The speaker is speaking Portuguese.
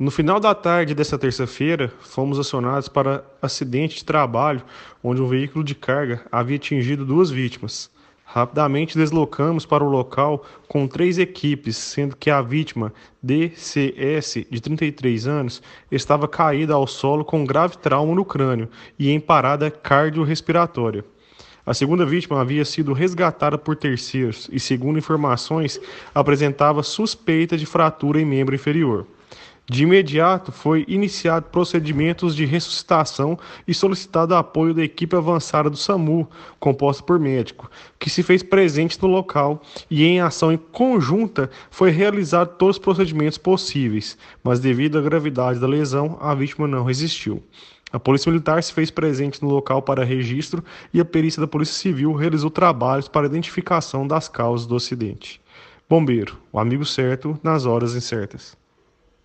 No final da tarde desta terça-feira, fomos acionados para acidente de trabalho, onde um veículo de carga havia atingido duas vítimas. Rapidamente deslocamos para o local com três equipes, sendo que a vítima, DCS, de 33 anos, estava caída ao solo com grave trauma no crânio e em parada cardiorrespiratória. A segunda vítima havia sido resgatada por terceiros e, segundo informações, apresentava suspeita de fratura em membro inferior. De imediato, foi iniciado procedimentos de ressuscitação e solicitado apoio da equipe avançada do SAMU, composta por médico, que se fez presente no local e, em ação em conjunta, foi realizado todos os procedimentos possíveis, mas devido à gravidade da lesão, a vítima não resistiu. A Polícia Militar se fez presente no local para registro e a perícia da Polícia Civil realizou trabalhos para identificação das causas do acidente. Bombeiro, o amigo certo nas horas incertas.